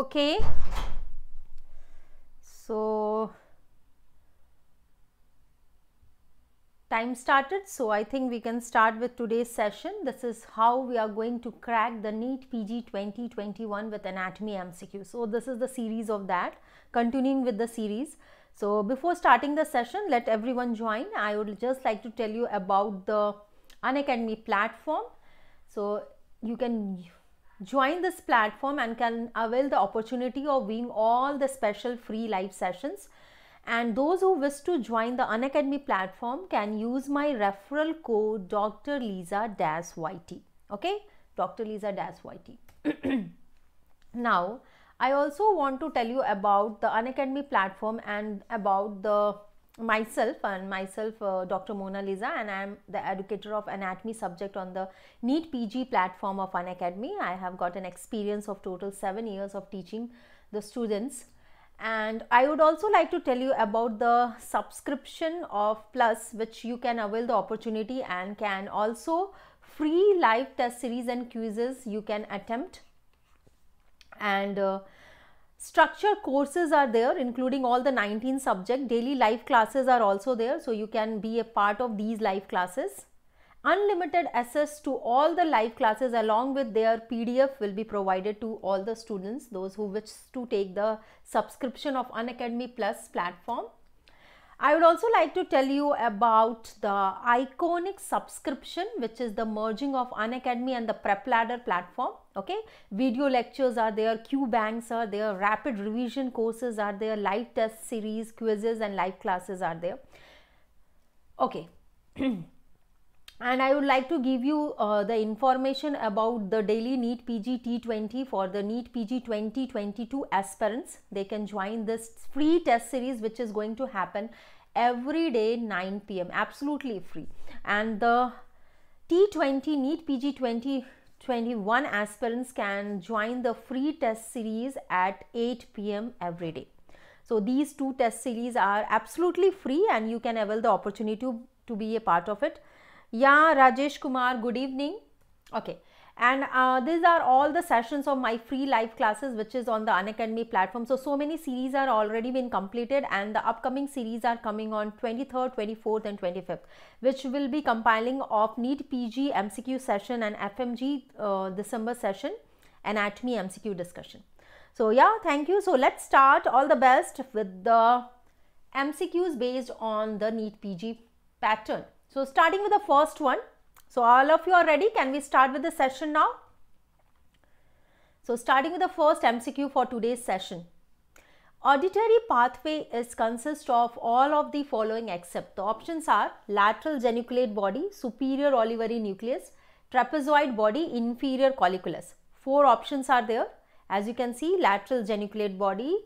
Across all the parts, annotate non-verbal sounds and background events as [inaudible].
okay so time started so I think we can start with today's session this is how we are going to crack the NEET PG 2021 with anatomy MCQ so this is the series of that continuing with the series so before starting the session let everyone join I would just like to tell you about the Unacademy platform so you can Join this platform and can avail the opportunity of viewing all the special free live sessions. And those who wish to join the Unacademy platform can use my referral code Dr. Lisa Dash YT. Okay, Dr. Lisa Dash YT. [clears throat] now, I also want to tell you about the Unacademy platform and about the myself and myself uh, Dr. Mona Lisa and I am the educator of anatomy subject on the NEET PG platform of Academy. I have got an experience of total 7 years of teaching the students and I would also like to tell you about the subscription of Plus which you can avail the opportunity and can also free live test series and quizzes you can attempt and uh, structured courses are there including all the 19 subject daily live classes are also there so you can be a part of these live classes unlimited access to all the live classes along with their pdf will be provided to all the students those who wish to take the subscription of unacademy plus platform I would also like to tell you about the iconic subscription which is the merging of Unacademy and the Prep Ladder platform. Okay, video lectures are there, Q banks are there, rapid revision courses are there, live test series, quizzes and live classes are there. Okay. [clears throat] and I would like to give you uh, the information about the daily need pgt 20 for the need PG 2022 aspirants. They can join this free test series which is going to happen every day 9 pm absolutely free and the T20 need PG 2021 aspirants can join the free test series at 8 pm every day. So these two test series are absolutely free and you can avail the opportunity to, to be a part of it. Yeah, Rajesh Kumar, good evening. Okay. And uh, these are all the sessions of my free live classes, which is on the Unacademy platform. So, so many series are already been completed and the upcoming series are coming on 23rd, 24th and 25th, which will be compiling of NEET PG MCQ session and FMG uh, December session, and me MCQ discussion. So yeah, thank you. So let's start all the best with the MCQs based on the NEET PG pattern. So starting with the first one. So all of you are ready. Can we start with the session now? So starting with the first MCQ for today's session. Auditory pathway is consist of all of the following except the options are lateral geniculate body, superior olivary nucleus, trapezoid body, inferior colliculus. Four options are there. As you can see lateral geniculate body.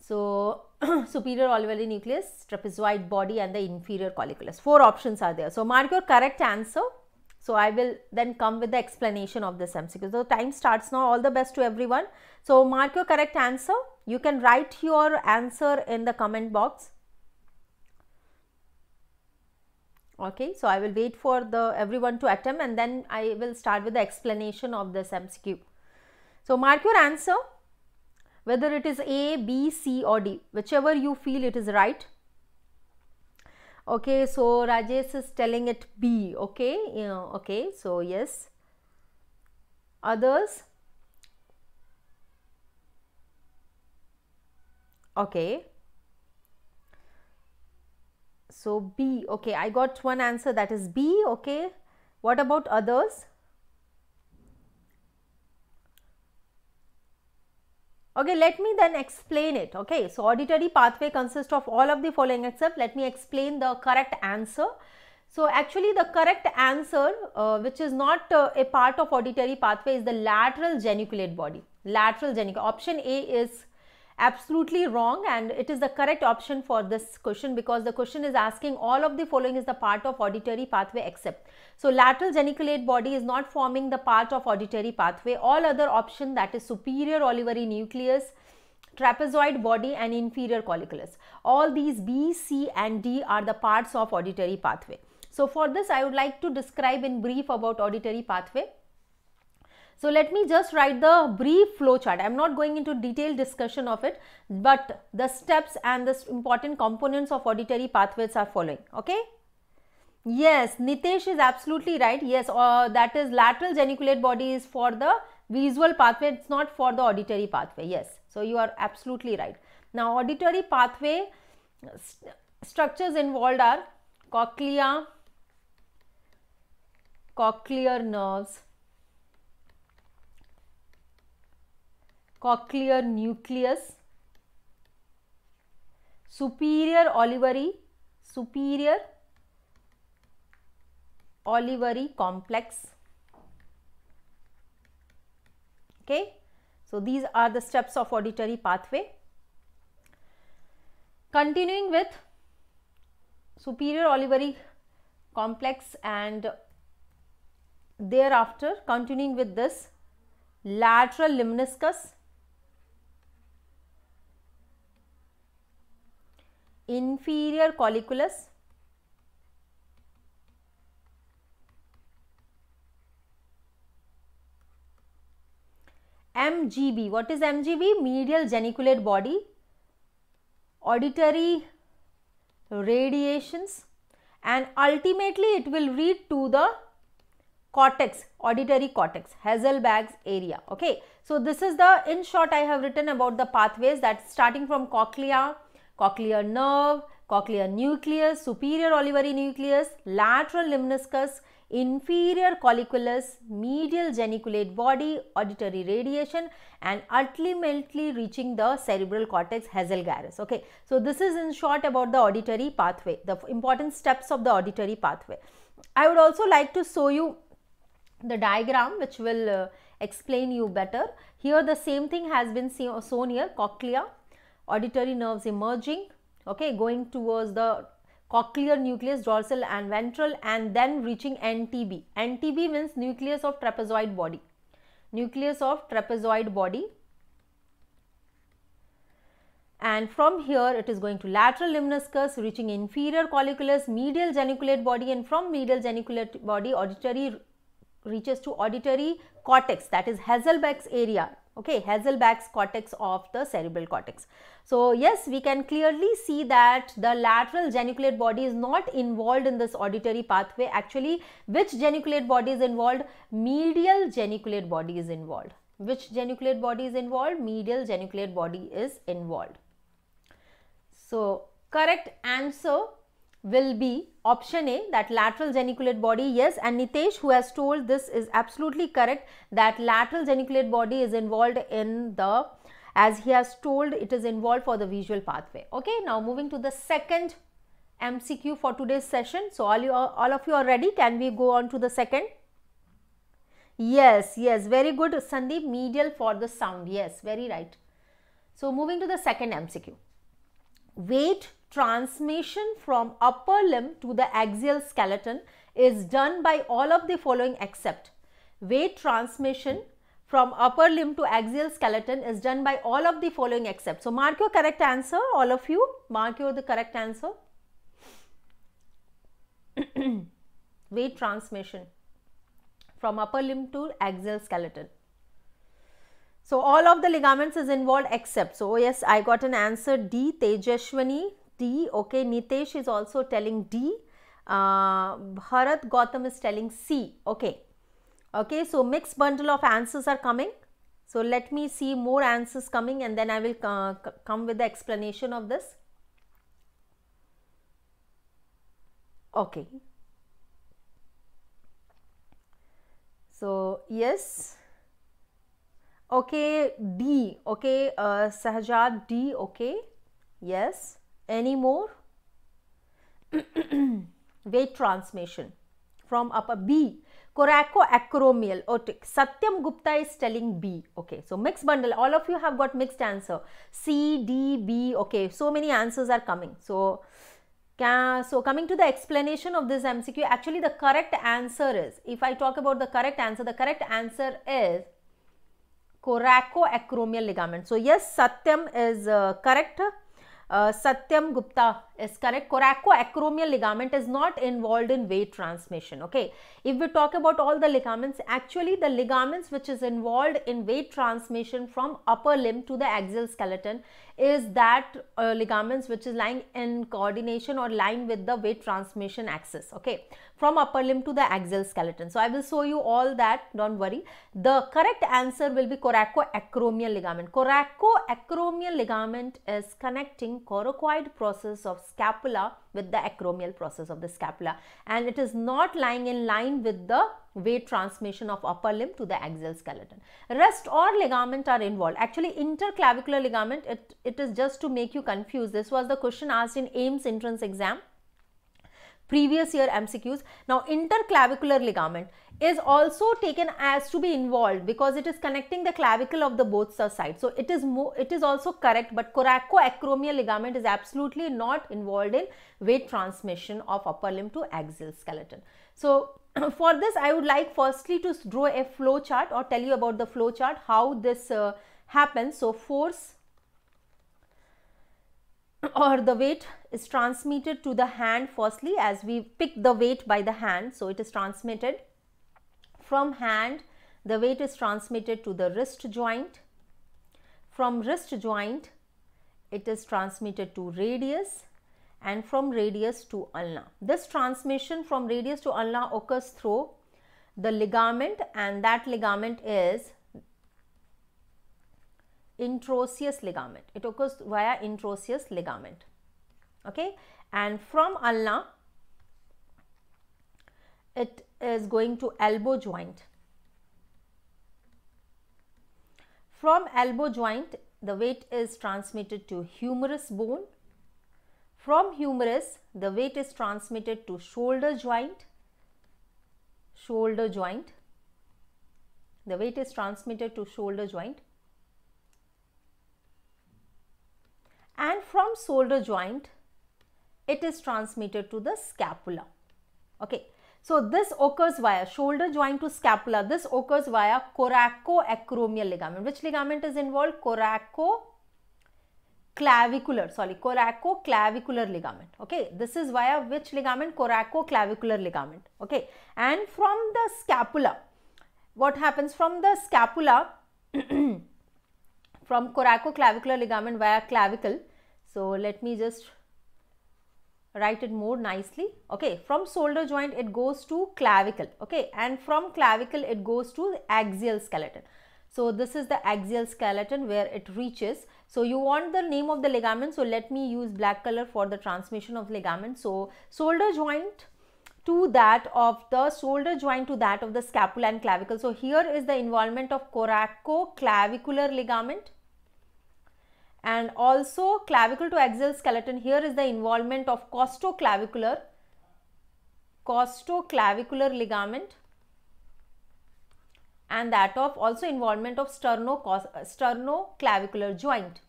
So [coughs] superior olivally nucleus, trapezoid body and the inferior colliculus. Four options are there. So, mark your correct answer. So, I will then come with the explanation of this MCQ. So, time starts now. All the best to everyone. So, mark your correct answer. You can write your answer in the comment box. Okay, so I will wait for the everyone to attempt and then I will start with the explanation of this MCQ. So, mark your answer whether it is A, B, C or D, whichever you feel it is right. Okay, so Rajesh is telling it B, okay, yeah, okay, so yes. Others? Okay. So B, okay, I got one answer that is B, okay. What about others? Okay, let me then explain it. Okay, so auditory pathway consists of all of the following except let me explain the correct answer. So actually the correct answer uh, which is not uh, a part of auditory pathway is the lateral geniculate body. Lateral geniculate. Option A is absolutely wrong and it is the correct option for this question because the question is asking all of the following is the part of auditory pathway except so lateral geniculate body is not forming the part of auditory pathway all other option that is superior olivary nucleus trapezoid body and inferior colliculus all these b c and d are the parts of auditory pathway so for this i would like to describe in brief about auditory pathway so let me just write the brief flowchart. I'm not going into detailed discussion of it, but the steps and the important components of auditory pathways are following. Okay. Yes, Nitesh is absolutely right. Yes, uh, that is lateral geniculate body is for the visual pathway. It's not for the auditory pathway. Yes, so you are absolutely right. Now, auditory pathway st structures involved are cochlea, cochlear nerves, cochlear nucleus, superior olivary, superior olivary complex. Okay. So, these are the steps of auditory pathway. Continuing with superior olivary complex and thereafter continuing with this lateral limniscus inferior colliculus MGB. What is MGB? Medial geniculate body, auditory radiations and ultimately it will read to the cortex, auditory cortex, Hasselbalg's area. Okay. So, this is the in short I have written about the pathways that starting from cochlea, cochlear nerve, cochlear nucleus, superior olivary nucleus, lateral limniscus, inferior colliculus, medial geniculate body, auditory radiation and ultimately reaching the cerebral cortex Hazelgarus. Okay. So, this is in short about the auditory pathway, the important steps of the auditory pathway. I would also like to show you the diagram which will uh, explain you better. Here the same thing has been seen shown here, cochlea, auditory nerves emerging, okay, going towards the cochlear nucleus, dorsal and ventral and then reaching NTB. NTB means nucleus of trapezoid body, nucleus of trapezoid body and from here it is going to lateral limniscus reaching inferior colliculus, medial geniculate body and from medial geniculate body auditory reaches to auditory cortex that is Hasselbeck's area okay Hazelback's cortex of the cerebral cortex. So yes we can clearly see that the lateral geniculate body is not involved in this auditory pathway actually which geniculate body is involved medial geniculate body is involved which geniculate body is involved medial geniculate body is involved. So correct answer will be option A that lateral geniculate body yes and Nitesh who has told this is absolutely correct that lateral geniculate body is involved in the as he has told it is involved for the visual pathway okay now moving to the second MCQ for today's session so all you all of you are ready can we go on to the second yes yes very good Sandeep medial for the sound yes very right so moving to the second MCQ weight transmission from upper limb to the axial skeleton is done by all of the following except weight transmission from upper limb to axial skeleton is done by all of the following except. So, mark your correct answer all of you mark your the correct answer [clears throat] weight transmission from upper limb to axial skeleton. So all of the ligaments is involved except. So yes, I got an answer D, Tejashwani, D. Okay, Nitesh is also telling D. Uh, Bharat Gotham is telling C. Okay. Okay, so mixed bundle of answers are coming. So let me see more answers coming and then I will uh, come with the explanation of this. Okay. So yes okay d okay uh, sahajat d okay yes any more [clears throat] weight transmission from upper b Coraco acromial otic. Oh, Satyam Gupta is telling B. Okay, so mixed bundle. All of you have got mixed answer. C, D, B. Okay, so many answers are coming. So, so coming to the explanation of this MCQ, actually the correct answer is, if I talk about the correct answer, the correct answer is coracoacromial ligament. So yes, Satyam is uh, correct. Uh, Satyam Gupta is correct. Coracoacromial ligament is not involved in weight transmission. Okay. If we talk about all the ligaments, actually the ligaments which is involved in weight transmission from upper limb to the axial skeleton is that uh, ligaments which is lying in coordination or lying with the weight transmission axis okay from upper limb to the axial skeleton so i will show you all that don't worry the correct answer will be coracoacromial ligament coracoacromial ligament is connecting coracoid process of scapula with the acromial process of the scapula and it is not lying in line with the weight transmission of upper limb to the axial skeleton. Rest or ligament are involved. Actually, interclavicular ligament, it, it is just to make you confused. This was the question asked in AIMS entrance exam previous year MCQs. Now, interclavicular ligament is also taken as to be involved because it is connecting the clavicle of the both sides. So, it is it is also correct, but coracoacromial ligament is absolutely not involved in weight transmission of upper limb to axial skeleton. So, [clears throat] for this, I would like firstly to draw a flow chart or tell you about the flow chart, how this uh, happens. So, force [clears throat] or the weight is transmitted to the hand firstly as we pick the weight by the hand. So, it is transmitted from hand, the weight is transmitted to the wrist joint. From wrist joint, it is transmitted to radius and from radius to ulna. This transmission from radius to ulna occurs through the ligament and that ligament is introcious ligament. It occurs via introcious ligament. Okay. And from ulna, it is going to elbow joint. From elbow joint, the weight is transmitted to humerus bone from humerus, the weight is transmitted to shoulder joint, shoulder joint. The weight is transmitted to shoulder joint. And from shoulder joint, it is transmitted to the scapula. Okay. So this occurs via shoulder joint to scapula. This occurs via coracoacromial ligament. Which ligament is involved? Coraco clavicular, sorry, coracoclavicular ligament. Okay, this is via which ligament? Coracoclavicular ligament. Okay, and from the scapula, what happens from the scapula, [clears throat] from coracoclavicular ligament via clavicle. So, let me just write it more nicely okay from shoulder joint it goes to clavicle okay and from clavicle it goes to axial skeleton so this is the axial skeleton where it reaches so you want the name of the ligament. So let me use black color for the transmission of ligament. So shoulder joint to that of the shoulder joint to that of the scapula and clavicle. So here is the involvement of coracoclavicular ligament and also clavicle to axial skeleton. Here is the involvement of costoclavicular, costoclavicular ligament and that of also involvement of uh, sternoclavicular joint.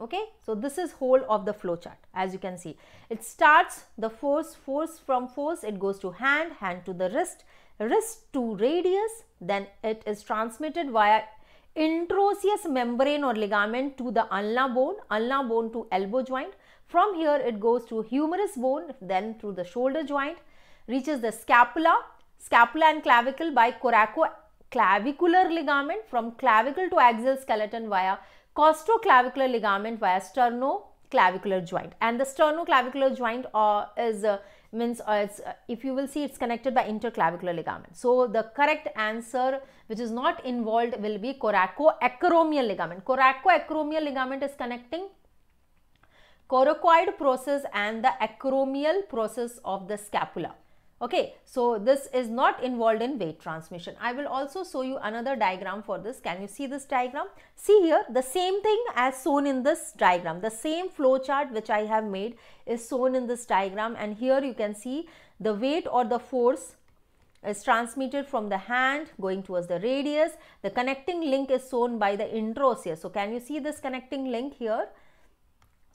Okay, so this is whole of the flow chart as you can see. It starts the force, force from force, it goes to hand, hand to the wrist, wrist to radius, then it is transmitted via introsseous membrane or ligament to the ulna bone, ulna bone to elbow joint. From here it goes to humerus bone, then through the shoulder joint, reaches the scapula scapula and clavicle by coracoclavicular ligament from clavicle to axial skeleton via costoclavicular ligament via sternoclavicular joint. And the sternoclavicular joint uh, is uh, means uh, uh, if you will see it's connected by interclavicular ligament. So the correct answer which is not involved will be coracoacromial ligament. Coracoacromial ligament is connecting coracoid process and the acromial process of the scapula. Okay, so this is not involved in weight transmission. I will also show you another diagram for this. Can you see this diagram? See here, the same thing as shown in this diagram. The same flow chart which I have made is shown in this diagram and here you can see the weight or the force is transmitted from the hand going towards the radius. The connecting link is shown by the interosseus. So, can you see this connecting link here?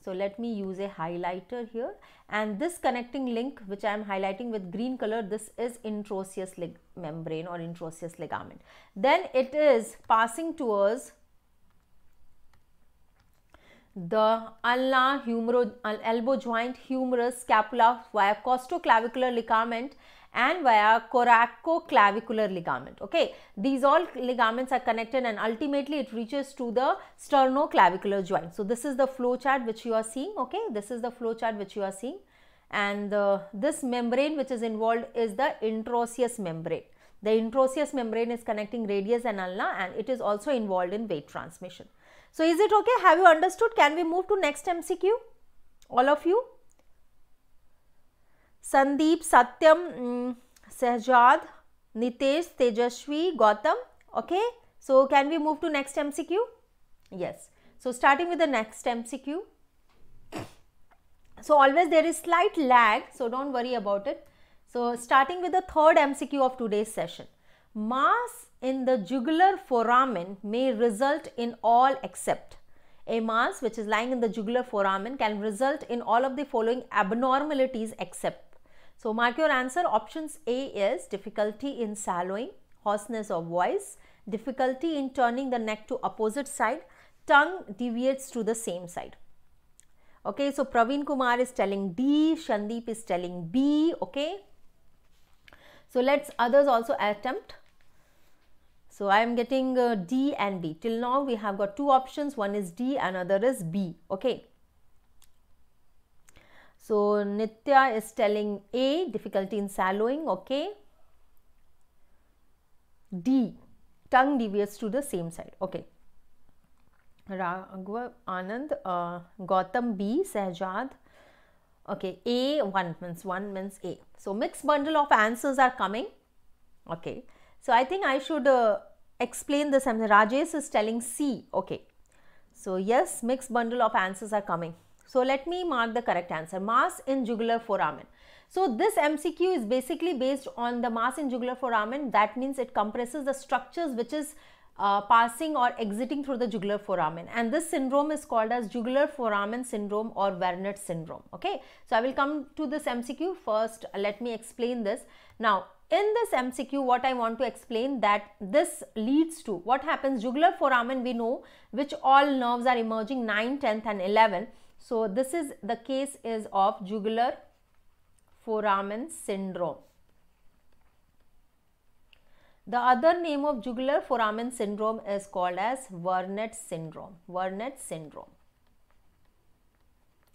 So let me use a highlighter here and this connecting link which I am highlighting with green color this is introsius membrane or introcious ligament. Then it is passing towards the ulna, humero, uh, elbow joint, humerus, scapula via costoclavicular ligament and via coracoclavicular ligament. Okay, these all ligaments are connected and ultimately it reaches to the sternoclavicular joint. So this is the flow chart which you are seeing. Okay, this is the flow chart which you are seeing, and uh, this membrane which is involved is the introcious membrane. The introcious membrane is connecting radius and ulna and it is also involved in weight transmission. So is it okay? Have you understood? Can we move to next MCQ? All of you? Sandeep, Satyam, mm, Sehjad, Nitesh, Tejashwi, Gautam. Okay. So, can we move to next MCQ? Yes. So, starting with the next MCQ. So, always there is slight lag. So, don't worry about it. So, starting with the third MCQ of today's session. Mass in the jugular foramen may result in all except a mass which is lying in the jugular foramen can result in all of the following abnormalities except so mark your answer. Options A is difficulty in swallowing, hoarseness of voice, difficulty in turning the neck to opposite side, tongue deviates to the same side. Okay, so Praveen Kumar is telling D, Shandeep is telling B, okay. So let's others also attempt. So I am getting uh, D and B. Till now we have got two options, one is D, another is B, okay. So Nitya is telling A, difficulty in swallowing, okay. D, tongue deviates to the same side, okay. Raghav, Anand, uh, Gautam B, Sahajad, okay. A, 1 means 1 means A. So mixed bundle of answers are coming, okay. So I think I should uh, explain this. Rajesh is telling C, okay. So yes, mixed bundle of answers are coming. So let me mark the correct answer, mass in jugular foramen. So this MCQ is basically based on the mass in jugular foramen. That means it compresses the structures which is uh, passing or exiting through the jugular foramen and this syndrome is called as jugular foramen syndrome or Wernicke syndrome okay so i will come to this mcq first let me explain this now in this mcq what i want to explain that this leads to what happens jugular foramen we know which all nerves are emerging 9 10th and 11 so this is the case is of jugular foramen syndrome. The other name of jugular foramen syndrome is called as Wernet syndrome. Wernet syndrome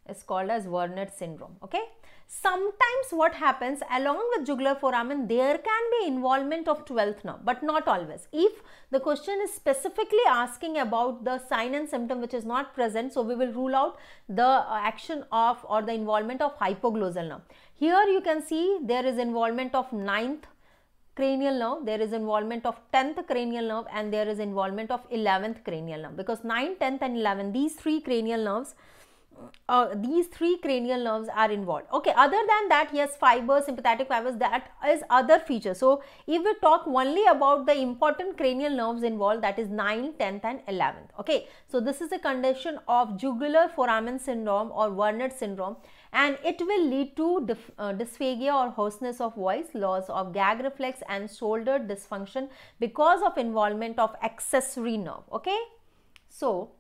is called as Werner syndrome. Okay. Sometimes what happens along with jugular foramen, there can be involvement of 12th nerve, but not always. If the question is specifically asking about the sign and symptom which is not present, so we will rule out the uh, action of or the involvement of hypoglossal nerve. Here you can see there is involvement of 9th cranial nerve, there is involvement of 10th cranial nerve and there is involvement of 11th cranial nerve because 9, 10th and 11, these three cranial nerves uh, these three cranial nerves are involved okay other than that yes fibers sympathetic fibers that is other feature so if we talk only about the important cranial nerves involved that is 9, 10th and 11th okay so this is a condition of jugular foramen syndrome or Werner syndrome and it will lead to uh, dysphagia or hoarseness of voice loss of gag reflex and shoulder dysfunction because of involvement of accessory nerve okay so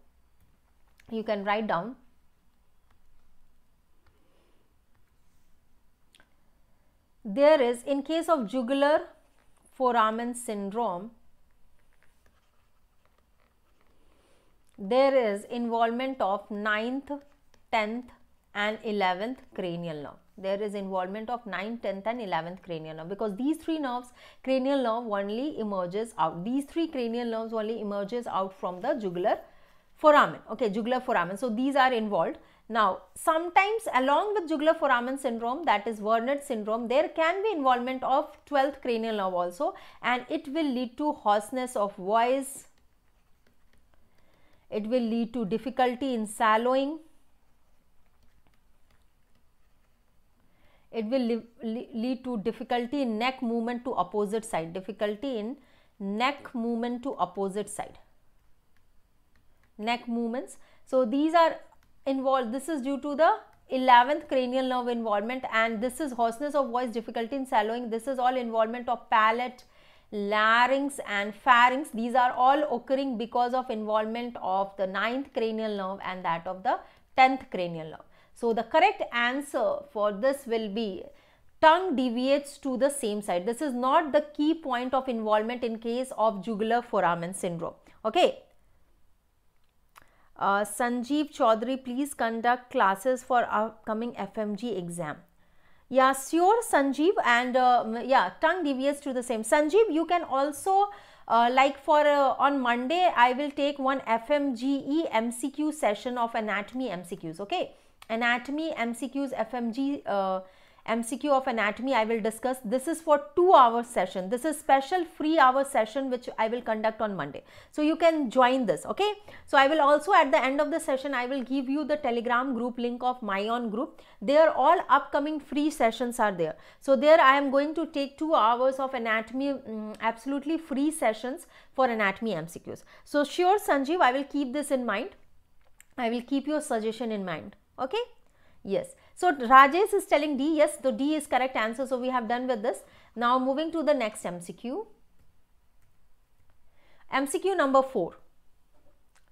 you can write down there is in case of jugular foramen syndrome there is involvement of 9th 10th and 11th cranial nerve there is involvement of 9th 10th and 11th cranial nerve because these three nerves cranial nerve only emerges out these three cranial nerves only emerges out from the jugular foramen okay jugular foramen so these are involved now, sometimes along with jugular foramen syndrome, that is Werner syndrome, there can be involvement of 12th cranial nerve also and it will lead to hoarseness of voice, it will lead to difficulty in swallowing, it will lead to difficulty in neck movement to opposite side, difficulty in neck movement to opposite side, neck movements. So, these are involved this is due to the 11th cranial nerve involvement and this is hoarseness of voice difficulty in swallowing this is all involvement of palate larynx and pharynx these are all occurring because of involvement of the 9th cranial nerve and that of the 10th cranial nerve so the correct answer for this will be tongue deviates to the same side this is not the key point of involvement in case of jugular foramen syndrome okay uh, Sanjeev Chaudhary, please conduct classes for upcoming FMG exam. Yeah, sure, Sanjeev, and uh, yeah, tongue deviates to the same. Sanjeev, you can also uh, like for uh, on Monday, I will take one FMGE MCQ session of anatomy MCQs. Okay, anatomy MCQs, FMG uh, MCQ of anatomy I will discuss. This is for 2 hour session. This is special free hour session which I will conduct on Monday. So you can join this okay. So I will also at the end of the session I will give you the telegram group link of my own group. There all upcoming free sessions are there. So there I am going to take 2 hours of anatomy um, absolutely free sessions for anatomy MCQs. So sure Sanjeev I will keep this in mind. I will keep your suggestion in mind okay. Yes. So Rajesh is telling D, yes, the D is correct answer. So we have done with this. Now moving to the next MCQ. MCQ number 4.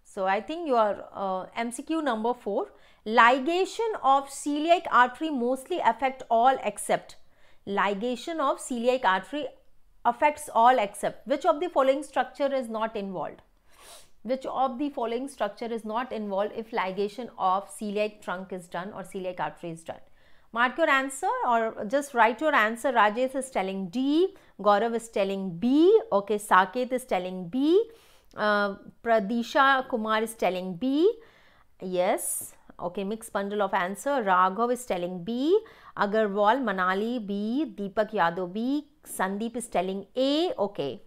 So I think you are uh, MCQ number 4. Ligation of celiac artery mostly affect all except. Ligation of celiac artery affects all except. Which of the following structure is not involved? Which of the following structure is not involved if ligation of celiac trunk is done or celiac artery is done? Mark your answer or just write your answer. Rajesh is telling D, Gaurav is telling B, okay, Saket is telling B, uh, Pradisha Kumar is telling B, yes, okay, mixed bundle of answer. Raghav is telling B, Agarwal, Manali B, Deepak Yadav B, Sandeep is telling A, okay.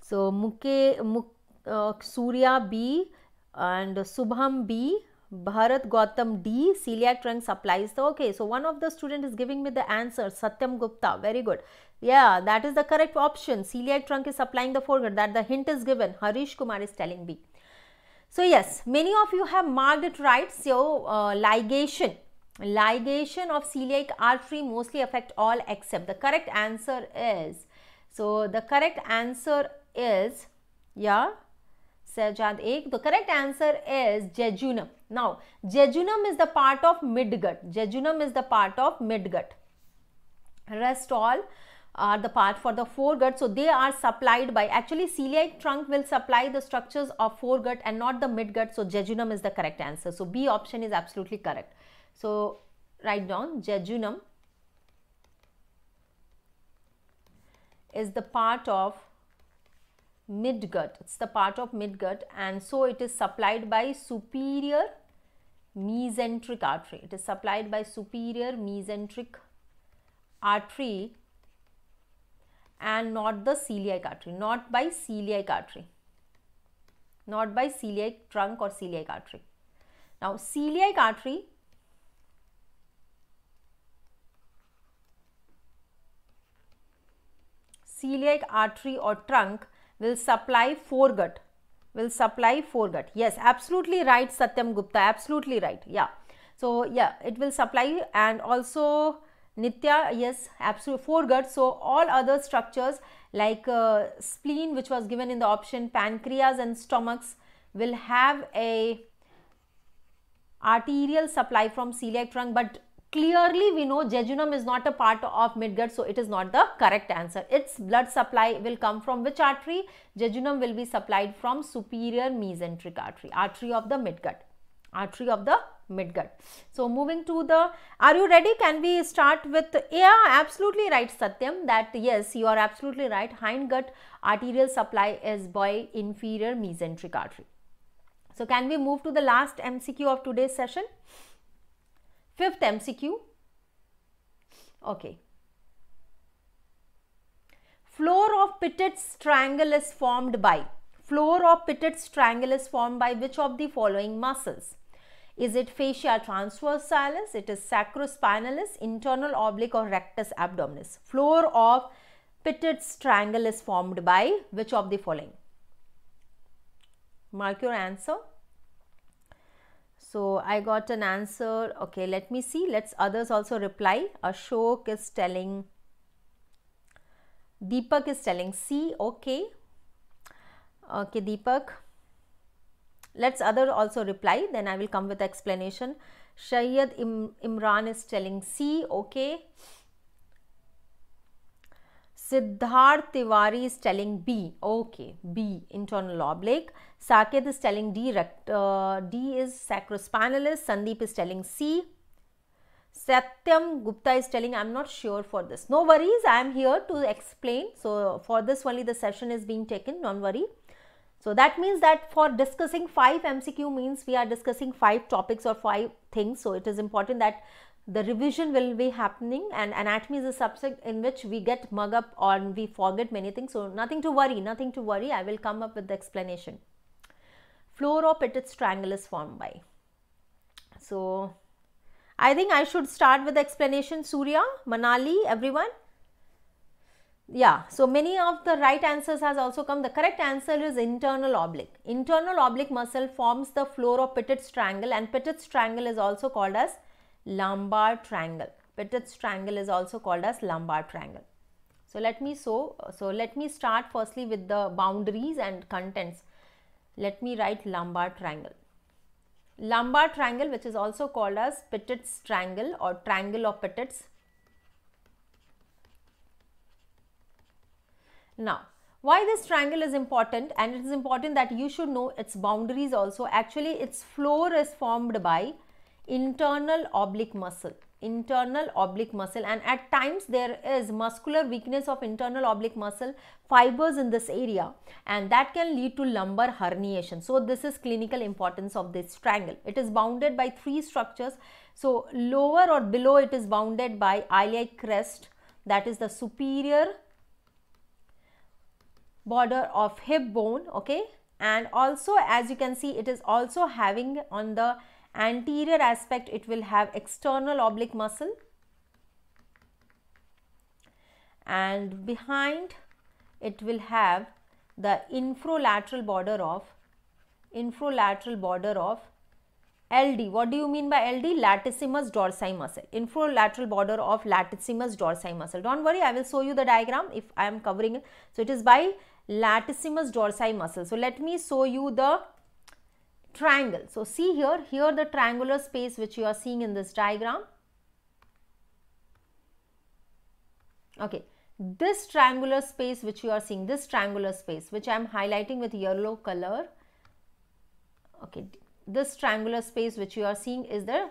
So, Mukke Muke uh, Surya B and Subham B Bharat Gautam D, Celia Trunk supplies the, okay, so one of the student is giving me the answer, Satyam Gupta, very good. Yeah, that is the correct option. Celiac Trunk is supplying the foregut. that the hint is given. Harish Kumar is telling B. So yes, many of you have marked it right. So uh, ligation, ligation of celiac artery mostly affect all except the correct answer is, so the correct answer is, yeah, Sajad Ek. The correct answer is jejunum. Now, jejunum is the part of midgut. Jejunum is the part of midgut. Rest all are the part for the foregut. So, they are supplied by, actually celiac trunk will supply the structures of foregut and not the midgut. So, jejunum is the correct answer. So, B option is absolutely correct. So, write down jejunum is the part of midgut. It's the part of midgut and so it is supplied by superior mesenteric artery. It is supplied by superior mesenteric artery and not the celiac artery, not by celiac artery, not by celiac trunk or celiac artery. Now, celiac artery celiac artery or trunk will supply foregut will supply foregut yes absolutely right satyam gupta absolutely right yeah so yeah it will supply and also nitya yes absolutely foregut so all other structures like uh, spleen which was given in the option pancreas and stomachs will have a arterial supply from celiac trunk but Clearly, we know jejunum is not a part of midgut, so it is not the correct answer. Its blood supply will come from which artery? Jejunum will be supplied from superior mesenteric artery, artery of the midgut artery of the midgut. So, moving to the, are you ready? Can we start with, yeah, absolutely right, Satyam, that yes, you are absolutely right. Hindgut arterial supply is by inferior mesenteric artery. So, can we move to the last MCQ of today's session? Fifth MCQ. Okay. Floor of pitted triangle is formed by. Floor of pitted triangle is formed by which of the following muscles? Is it fascia transversalis? It is sacrospinalis, internal oblique or rectus abdominis. Floor of pitted triangle is formed by which of the following? Mark your answer. So I got an answer. Okay, let me see. Let's others also reply. Ashok is telling, Deepak is telling C. Okay. Okay, Deepak. Let's other also reply. Then I will come with explanation. Shayad Im Imran is telling C. Okay. Siddharth Tiwari is telling B. Okay, B, internal oblique. Saket is telling D, uh, D is sacrospinalis. Sandeep is telling C. Satyam Gupta is telling I am not sure for this. No worries, I am here to explain. So, for this only the session is being taken, don't worry. So, that means that for discussing 5 MCQ means we are discussing 5 topics or 5 things. So, it is important that the revision will be happening and anatomy is a subject in which we get mug up or we forget many things. So, nothing to worry, nothing to worry. I will come up with the explanation. Fluoropetits triangle is formed by. So, I think I should start with the explanation. Surya, Manali, everyone. Yeah, so many of the right answers has also come. The correct answer is internal oblique. Internal oblique muscle forms the fluoropetits triangle and pitted triangle is also called as lumbar triangle. Pettit's triangle is also called as lumbar triangle. So let me so so let me start firstly with the boundaries and contents. Let me write lumbar triangle. Lumbar triangle which is also called as Pettit's triangle or triangle of Pettit's. Now why this triangle is important and it is important that you should know its boundaries also. Actually its floor is formed by internal oblique muscle internal oblique muscle and at times there is muscular weakness of internal oblique muscle fibers in this area and that can lead to lumbar herniation so this is clinical importance of this triangle it is bounded by three structures so lower or below it is bounded by iliac crest that is the superior border of hip bone okay and also as you can see it is also having on the anterior aspect it will have external oblique muscle and behind it will have the infralateral border of infralateral border of LD. What do you mean by LD? Latissimus dorsi muscle. Infralateral border of latissimus dorsi muscle. Don't worry, I will show you the diagram if I am covering it. So, it is by latissimus dorsi muscle. So, let me show you the triangle. So see here, here the triangular space which you are seeing in this diagram. Okay, this triangular space which you are seeing, this triangular space which I am highlighting with yellow color. Okay, this triangular space which you are seeing is the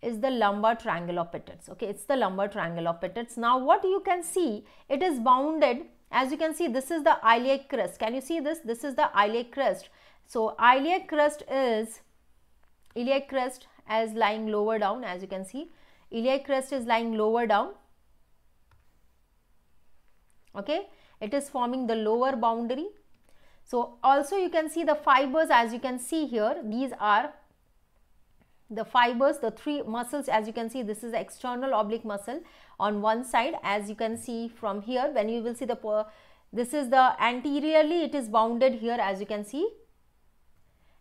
is the lumbar triangle of Pettit's. Okay, it's the lumbar triangle of Pettit's. Now what you can see, it is bounded as you can see this is the iliac crest. Can you see this? This is the iliac crest so iliac crest is iliac crest as lying lower down as you can see iliac crest is lying lower down okay it is forming the lower boundary so also you can see the fibers as you can see here these are the fibers the three muscles as you can see this is external oblique muscle on one side as you can see from here when you will see the this is the anteriorly it is bounded here as you can see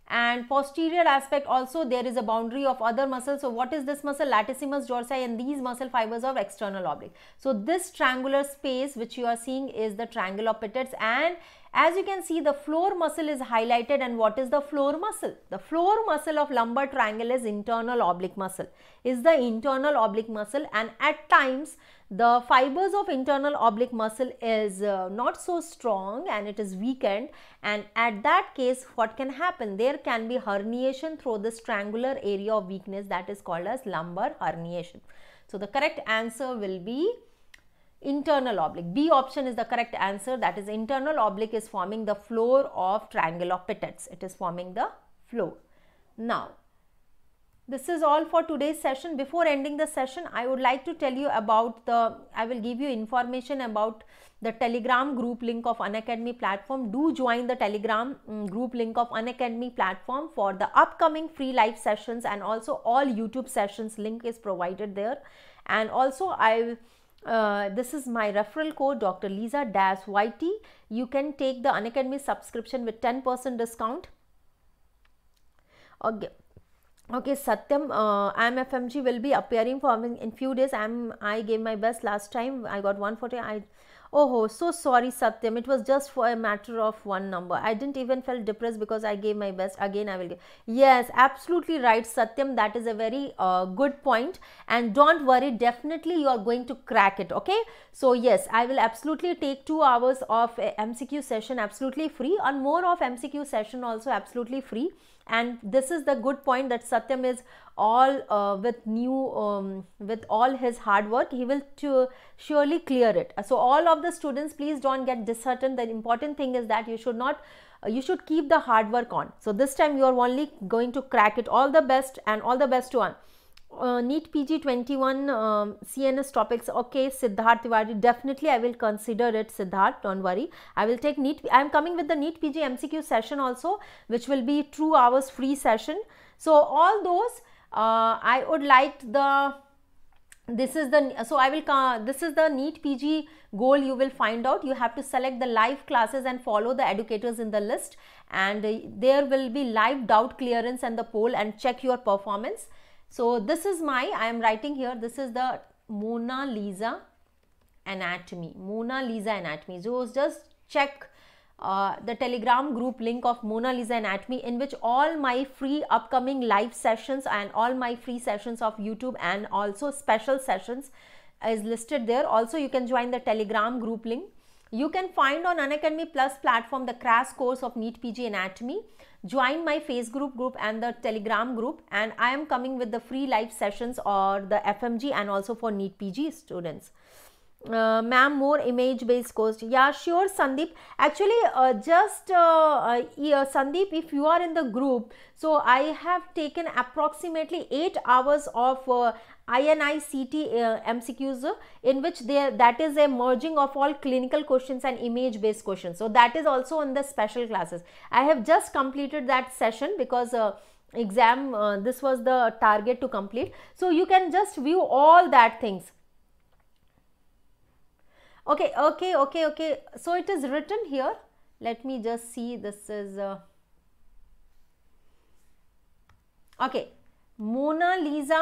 and posterior aspect also there is a boundary of other muscles so what is this muscle latissimus dorsi and these muscle fibers of external oblique so this triangular space which you are seeing is the triangle of Pitts and as you can see, the floor muscle is highlighted and what is the floor muscle? The floor muscle of lumbar triangle is internal oblique muscle, is the internal oblique muscle and at times the fibers of internal oblique muscle is uh, not so strong and it is weakened and at that case what can happen? There can be herniation through this triangular area of weakness that is called as lumbar herniation. So, the correct answer will be internal oblique. B option is the correct answer that is internal oblique is forming the floor of triangle of pitteds. It is forming the floor. Now, this is all for today's session. Before ending the session, I would like to tell you about the, I will give you information about the telegram group link of Unacademy platform. Do join the telegram mm, group link of Unacademy platform for the upcoming free live sessions and also all YouTube sessions link is provided there. And also I uh, this is my referral code Dr. Lisa Dash YT. You can take the Unacademy subscription with 10% discount. Okay. Okay, Satyam, uh, IMFMG will be appearing for in few days. I'm, I gave my best last time. I got 140. I oh so sorry satyam it was just for a matter of one number i didn't even felt depressed because i gave my best again i will give yes absolutely right satyam that is a very uh, good point and don't worry definitely you are going to crack it okay so yes i will absolutely take two hours of uh, mcq session absolutely free and more of mcq session also absolutely free and this is the good point that satyam is all uh, with new um, with all his hard work he will to surely clear it so all of the students please don't get disheartened the important thing is that you should not uh, you should keep the hard work on so this time you are only going to crack it all the best and all the best to one uh, NEET PG 21 um, CNS topics okay Siddharth Tiwari definitely I will consider it Siddharth don't worry I will take NEET I am coming with the NEET PG MCQ session also which will be 2 hours free session so all those uh, I would like the this is the so i will uh, this is the Neet pg goal you will find out you have to select the live classes and follow the educators in the list and uh, there will be live doubt clearance and the poll and check your performance so this is my, I am writing here, this is the Mona Lisa anatomy. Mona Lisa anatomy. So just check uh, the telegram group link of Mona Lisa Anatomy in which all my free upcoming live sessions and all my free sessions of YouTube and also special sessions is listed there. Also, you can join the telegram group link. You can find on Unacademy Plus platform the crash course of NEET PG Anatomy join my face group and the Telegram group and I am coming with the free live sessions or the FMG and also for NEET PG students uh, ma'am more image based course yeah sure sandeep actually uh, just uh, uh sandeep if you are in the group so i have taken approximately 8 hours of uh, INICT uh, MCQs in which there that is a merging of all clinical questions and image based questions. So that is also in the special classes. I have just completed that session because uh, exam this was the target to complete. So you can just view all that things okay okay okay okay so it is written here let me just see this is uh, okay mona lisa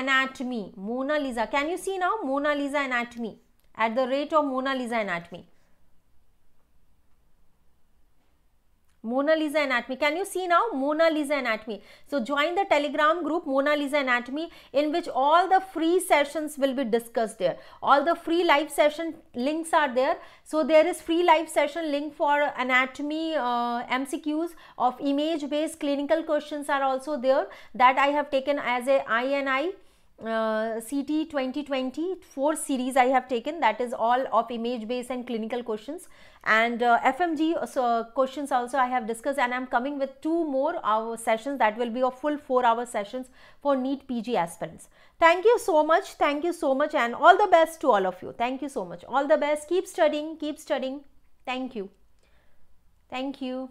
anatomy mona lisa can you see now mona lisa anatomy at the rate of mona lisa anatomy Mona Lisa Anatomy. Can you see now? Mona Lisa Anatomy. So join the telegram group Mona Lisa Anatomy in which all the free sessions will be discussed there. All the free live session links are there. So there is free live session link for anatomy uh, MCQs of image based clinical questions are also there that I have taken as a INI uh, CT 2020 four series I have taken that is all of image based and clinical questions and uh, FMG uh, so uh, questions also I have discussed and I am coming with two more hour sessions that will be a full four hour sessions for NEET PG aspirants. Thank you so much. Thank you so much and all the best to all of you. Thank you so much. All the best. Keep studying. Keep studying. Thank you. Thank you.